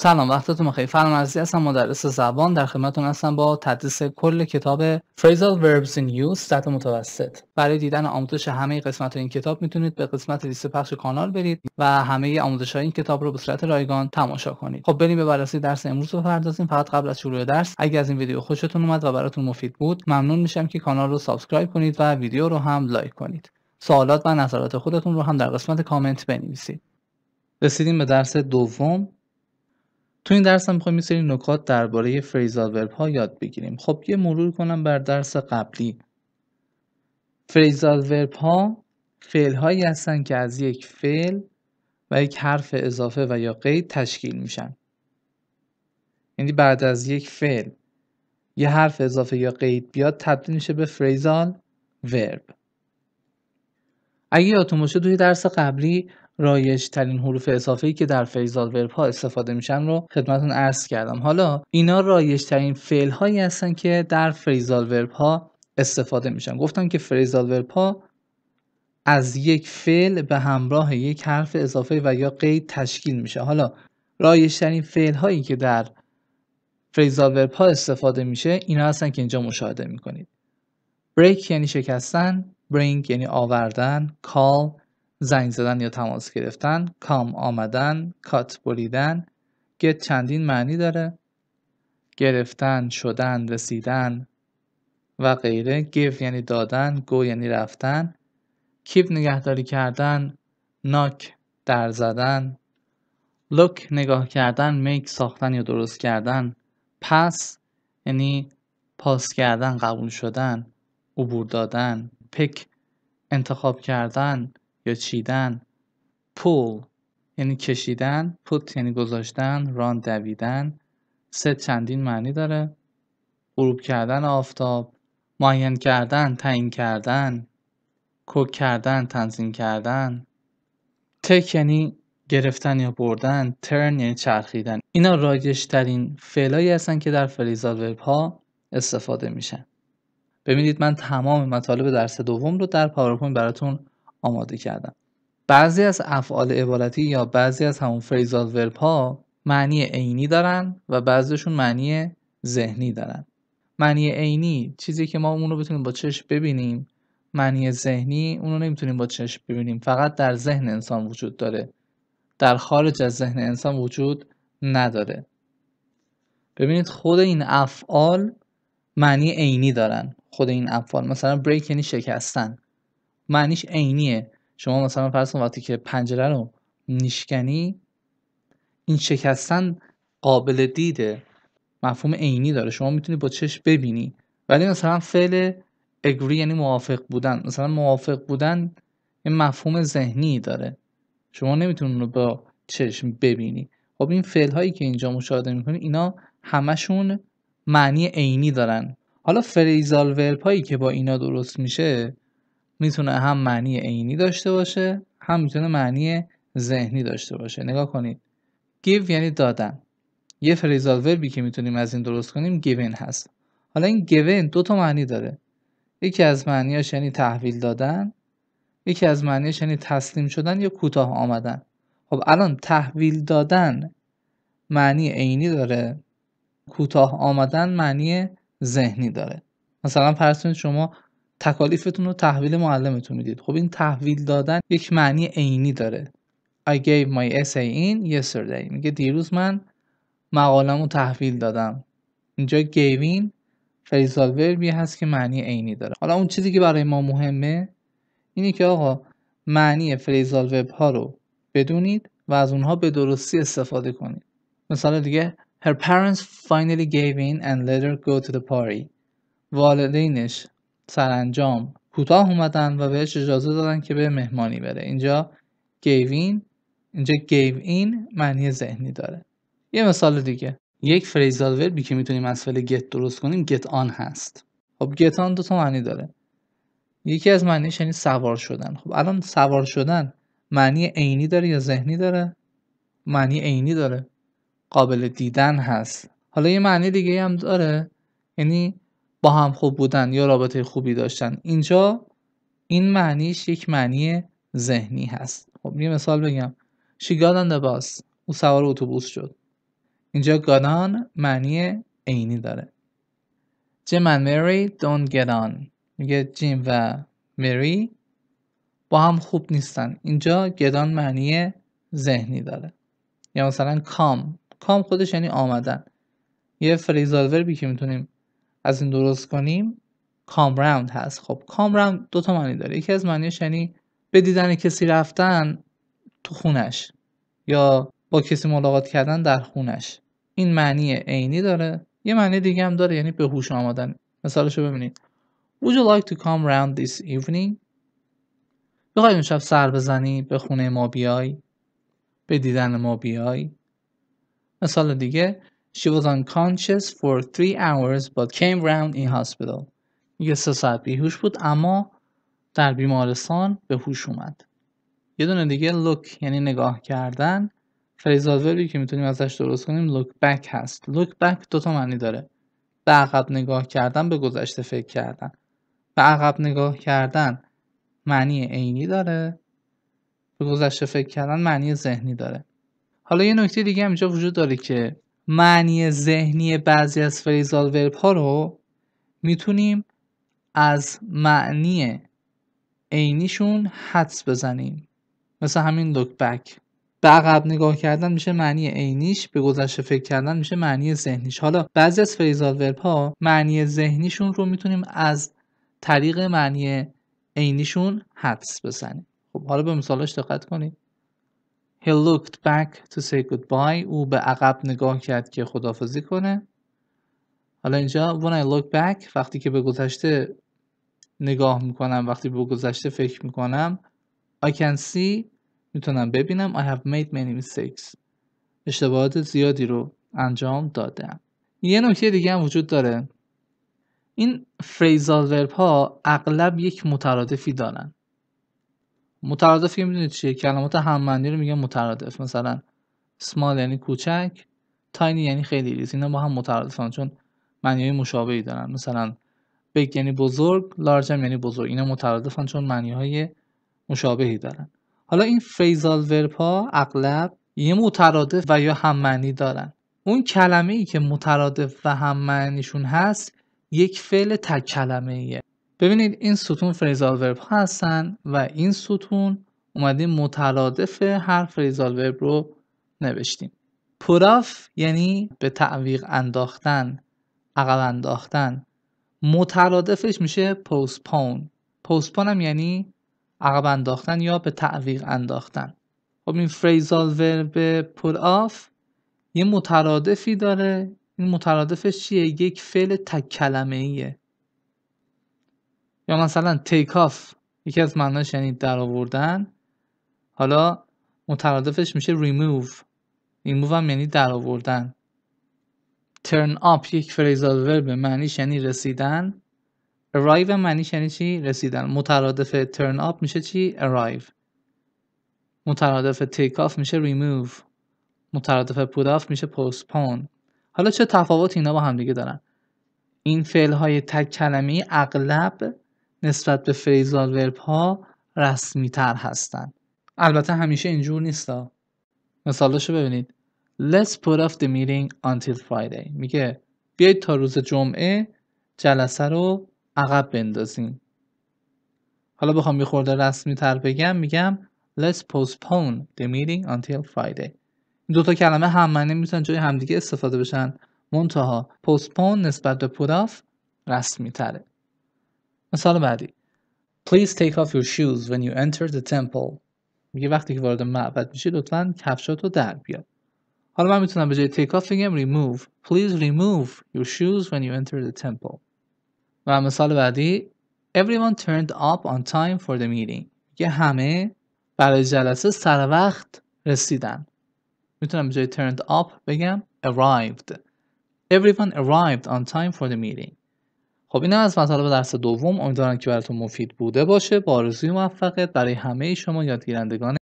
سلام وقتتون بخیر فرام عزیزی هستم مدرس زبان در خدمتتون هستم با تدریس کل کتاب Phrasal Verbs in Use سطح متوسط برای دیدن آموزش همه قسمت این کتاب میتونید به قسمت لیست پخش کانال برید و همه آموزش های این کتاب رو به صورت رایگان تماشا کنید خب بریم به بررسی درس امروز بپردازیم فقط قبل از شروع درس اگر از این ویدیو خوشتون اومد و براتون مفید بود ممنون میشم که کانال رو سابسکرایب کنید و ویدیو رو هم لایک کنید سوالات و نظرات خودتون رو هم در قسمت کامنت بنویسید رسیدیم به درس دوم تو این درس هم میخوایم یه سری نکات درباره فریزال ورب ها یاد بگیریم خب یه مرور کنم بر درس قبلی فریزال ورب ها فعل هایی هستن که از یک فعل و یک حرف اضافه و یا قید تشکیل میشن یعنی بعد از یک فعل یه حرف اضافه یا قید بیاد تبدیل میشه به فریزال ورب اگه یادتون باشه توی درس قبلی رایش ترین حروف اضافه که در فیزال ها استفاده میشن رو خدمتون عرض کردم حالا اینا رایش ترین فعل هایی هستن که در فریزال ها استفاده میشن گفتم که فریزال ها از یک فعل به همراه یک حرف اضافه و یا قید تشکیل میشه حالا رایش ترین فعل هایی که در فریزال ها استفاده میشه اینا هستن که اینجا مشاهده میکنید بریک یعنی شکستن bring یعنی آوردن call زنگ زدن یا تماس گرفتن کام آمدن کات بریدن get چندین معنی داره گرفتن شدن رسیدن و غیره give یعنی دادن go یعنی رفتن keep نگهداری کردن knock در زدن look نگاه کردن make ساختن یا درست کردن pass یعنی پاس کردن قبول شدن عبور دادن pick انتخاب کردن یا چیدن پول یعنی کشیدن put یعنی گذاشتن ران دویدن سه چندین معنی داره غروب کردن آفتاب معین کردن تعیین کردن کوک کردن تنظیم کردن تک یعنی گرفتن یا بردن ترن یعنی چرخیدن اینا رایج ترین فعلایی هستن که در فریزال وب ها استفاده میشن ببینید من تمام مطالب درس دوم رو در پاورپوینت براتون آماده کردم بعضی از افعال عبارتی یا بعضی از همون فریزال ورب ها معنی عینی دارن و بعضیشون معنی ذهنی دارن معنی عینی چیزی که ما اون رو بتونیم با چشم ببینیم معنی ذهنی اون رو نمیتونیم با چشم ببینیم فقط در ذهن انسان وجود داره در خارج از ذهن انسان وجود نداره ببینید خود این افعال معنی عینی دارن خود این افعال مثلا بریک یعنی شکستن معنیش عینیه شما مثلا فرض کن وقتی که پنجره رو نیشکنی این شکستن قابل دیده مفهوم عینی داره شما میتونی با چشم ببینی ولی مثلا فعل اگری یعنی موافق بودن مثلا موافق بودن این مفهوم ذهنی داره شما نمیتونی رو با چشم ببینی خب این فعل هایی که اینجا مشاهده میکنی اینا همشون معنی عینی دارن حالا فریزال ورب هایی که با اینا درست میشه میتونه هم معنی عینی داشته باشه هم میتونه معنی ذهنی داشته باشه نگاه کنید give یعنی دادن یه فریزال وربی که میتونیم از این درست کنیم given هست حالا این given دو تا معنی داره یکی از معنیاش یعنی تحویل دادن یکی از معنیاش یعنی تسلیم شدن یا کوتاه آمدن خب الان تحویل دادن معنی عینی داره کوتاه آمدن معنی ذهنی داره مثلا فرض کنید شما تکالیفتون رو تحویل معلمتون میدید خب این تحویل دادن یک معنی عینی داره I gave my essay in yesterday میگه دیروز من مقالم رو تحویل دادم اینجا gave in فریزال وربی هست که معنی عینی داره حالا اون چیزی که برای ما مهمه اینه که آقا معنی فریزال ورب ها رو بدونید و از اونها به درستی استفاده کنید مثلا دیگه Her parents finally gave in and let her go to the party. والدینش سرانجام کوتاه اومدن و بهش اجازه دادن که به مهمانی بره. اینجا gave in اینجا gave in معنی ذهنی داره. یه مثال دیگه یک فریزال وربی که میتونیم از فعل get درست کنیم get on هست. خب get on دو تا معنی داره. یکی از معنیش یعنی سوار شدن. خب الان سوار شدن معنی عینی داره یا ذهنی داره؟ معنی عینی داره. قابل دیدن هست حالا یه معنی دیگه هم داره یعنی با هم خوب بودن یا رابطه خوبی داشتن اینجا این معنیش یک معنی ذهنی هست خب یه مثال بگم شی گادان او سوار اتوبوس شد اینجا گادان معنی عینی داره جیم مری don't get on میگه جیم و مری با هم خوب نیستن اینجا گدان معنی ذهنی داره یا مثلا کام کام خودش یعنی آمدن یه فریزالور بی که میتونیم از این درست کنیم کام راوند هست خب کام راوند دو معنی داره یکی از معنیش یعنی به دیدن کسی رفتن تو خونش یا با کسی ملاقات کردن در خونش این معنی عینی داره یه معنی دیگه هم داره یعنی به هوش آمدن مثالش ببینید Would you like to come round this evening? بخوای اون شب سر بزنی به خونه ما بیای به دیدن ما بیای مثال دیگه She was unconscious for three hours but came round in hospital. یه سه ساعت بیهوش بود اما در بیمارستان به هوش اومد. یه دونه دیگه look یعنی نگاه کردن فریزادوری که میتونیم ازش درست کنیم look back هست. look back دوتا معنی داره. به عقب نگاه کردن به گذشته فکر کردن. به عقب نگاه کردن معنی عینی داره به گذشته فکر کردن معنی ذهنی داره حالا یه نکته دیگه هم اینجا وجود داره که معنی ذهنی بعضی از فریزال ورب ها رو میتونیم از معنی عینیشون حدس بزنیم مثل همین لوک بک به عقب نگاه کردن میشه معنی عینیش به گذشته فکر کردن میشه معنی ذهنیش حالا بعضی از فریزال ورب ها معنی ذهنیشون رو میتونیم از طریق معنی عینیشون حدس بزنیم خب حالا به مثالش دقت کنید He looked back to say goodbye. او به عقب نگاه کرد که خدافزی کنه. حالا اینجا when I look back وقتی که به گذشته نگاه میکنم وقتی به گذشته فکر میکنم I can see میتونم ببینم I have made many mistakes اشتباهات زیادی رو انجام دادم یه نکته دیگه هم وجود داره این فریزال ورب ها اغلب یک مترادفی دارن مترادف که میدونید چیه کلمات هممنی رو میگن مترادف مثلا small یعنی کوچک تاینی یعنی خیلی ریز اینا با هم مترادفن چون معنی مشابهی دارن مثلا بگ یعنی بزرگ لارج هم یعنی بزرگ اینا مترادفن چون معنی های مشابهی دارن حالا این فریزال ورپا ها اغلب یه مترادف و یا هم معنی دارن اون کلمه ای که مترادف و هم معنیشون هست یک فعل تک ایه ببینید این ستون فریزال ورب هستن و این ستون اومدیم مترادف هر فریزال ورب رو نوشتیم پراف یعنی به تعویق انداختن عقب انداختن مترادفش میشه پوسپون. پوستپون هم یعنی عقب انداختن یا به تعویق انداختن خب این فریزال ورب پر آف یه مترادفی داره این مترادفش چیه یک فعل تک کلمه ایه یا مثلا تیک آف یکی از معناش یعنی در آوردن حالا مترادفش میشه ریموو ریموو هم یعنی در آوردن ترن آپ یک فریزال ورب معنیش یعنی رسیدن arrive معنیش یعنی چی رسیدن مترادف ترن آپ میشه چی arrive مترادف تیک آف میشه ریموو مترادف پود آف میشه پوستپون حالا چه تفاوت اینا با هم دیگه دارن این فعل های تک کلمی اغلب نسبت به فریزال ورب ها رسمی تر هستن البته همیشه اینجور نیستا مثالشو ببینید Let's put off the meeting until Friday میگه بیایید تا روز جمعه جلسه رو عقب بندازیم حالا بخوام یه خورده رسمی تر بگم میگم Let's postpone the meeting until Friday این دوتا کلمه هم معنی میتونن جای همدیگه استفاده بشن منتها postpone نسبت به put off رسمی تره Mesela Please take off your shoes when you enter the temple. میگه وقتی که وارد معبد میشی لطفا کفشات رو در بیار. حالا من میتونم به جای take off بگم remove. Please remove your shoes when you enter the temple. و مثال بعدی Everyone turned up on time for the meeting. میگه همه برای جلسه سر وقت رسیدن. میتونم به جای turned up بگم arrived. Everyone arrived on time for the meeting. خب اینم از مطالب درس دوم امیدوارم که براتون مفید بوده باشه با آرزوی موفقیت برای همه شما یادگیرندگان